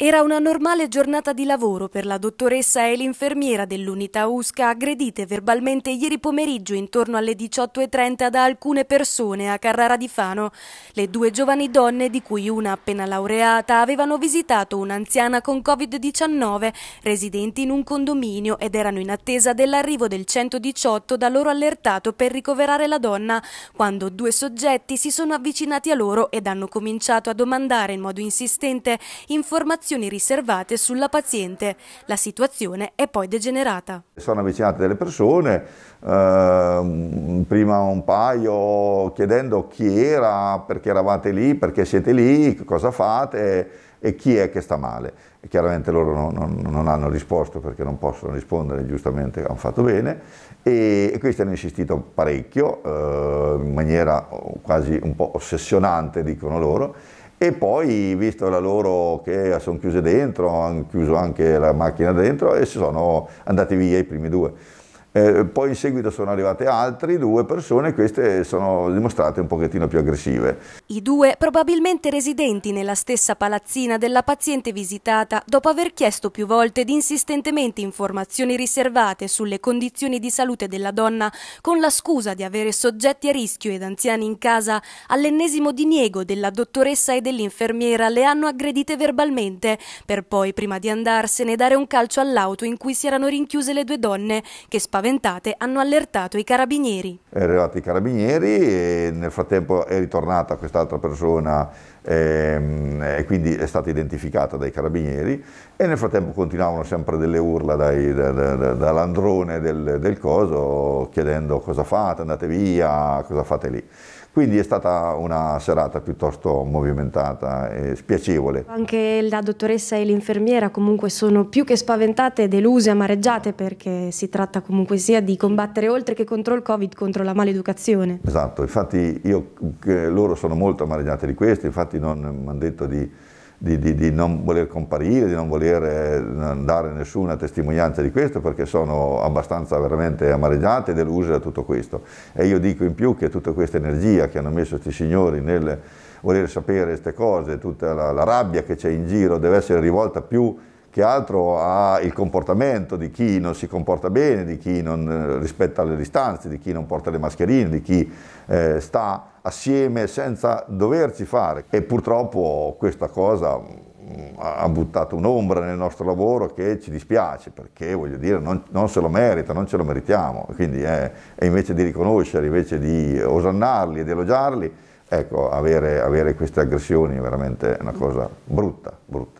Era una normale giornata di lavoro per la dottoressa e l'infermiera dell'unità USCA aggredite verbalmente ieri pomeriggio intorno alle 18.30 da alcune persone a Carrara di Fano. Le due giovani donne, di cui una appena laureata, avevano visitato un'anziana con Covid-19 residenti in un condominio ed erano in attesa dell'arrivo del 118 da loro allertato per ricoverare la donna, quando due soggetti si sono avvicinati a loro ed hanno cominciato a domandare in modo insistente informazioni informazioni riservate sulla paziente. La situazione è poi degenerata. Sono avvicinate delle persone, eh, prima un paio chiedendo chi era, perché eravate lì, perché siete lì, cosa fate e chi è che sta male. E chiaramente loro non, non, non, hanno risposto perché non possono rispondere, giustamente hanno fatto bene, e, e questi hanno insistito parecchio, eh, in maniera quasi un po' ossessionante, dicono loro, e poi visto la loro che sono chiuse dentro, hanno chiuso anche la macchina dentro e sono andati via i primi due. Eh, poi in seguito sono arrivate altre due persone e queste sono dimostrate un pochettino più aggressive. I due, probabilmente residenti nella stessa palazzina della paziente visitata, dopo aver chiesto più volte ed insistentemente informazioni riservate sulle condizioni di salute della donna, con la scusa di avere soggetti a rischio ed anziani in casa, all'ennesimo diniego della dottoressa e dell'infermiera le hanno aggredite verbalmente, per poi, prima di andarsene, dare un calcio all'auto in cui si erano rinchiuse le due donne, che spaventavano spaventate hanno allertato i carabinieri. È arrivato i carabinieri e nel frattempo è ritornata quest'altra persona ehm, e quindi è stata identificata dai carabinieri e nel frattempo continuavano sempre delle urla dai, da, da, da, dall'androne del, del coso chiedendo cosa fate, andate via, cosa fate lì. Quindi è stata una serata piuttosto movimentata e spiacevole. Anche la dottoressa e l'infermiera comunque sono più che spaventate, deluse, amareggiate perché si tratta comunque comunque sia di combattere oltre che contro il Covid, contro la maleducazione. Esatto, infatti io, eh, loro sono molto amareggiati di questo, infatti non mi hanno detto di, di, di, di, non voler comparire, di non voler eh, dare nessuna testimonianza di questo perché sono abbastanza veramente amareggiati e delusi da tutto questo. E io dico in più che tutta questa energia che hanno messo questi signori nel voler sapere queste cose, tutta la, la rabbia che c'è in giro deve essere rivolta più che altro il comportamento di chi non si comporta bene, di chi non eh, rispetta le distanze, di chi non porta le mascherine, di chi eh, sta assieme senza doverci fare. E purtroppo questa cosa mm, ha buttato un'ombra nel nostro lavoro che ci dispiace perché voglio dire non, non se lo merita, non ce lo meritiamo, quindi è, eh, è invece di riconoscere, invece di osannarli ed elogiarli, ecco, avere, avere queste aggressioni è veramente una cosa brutta, brutta.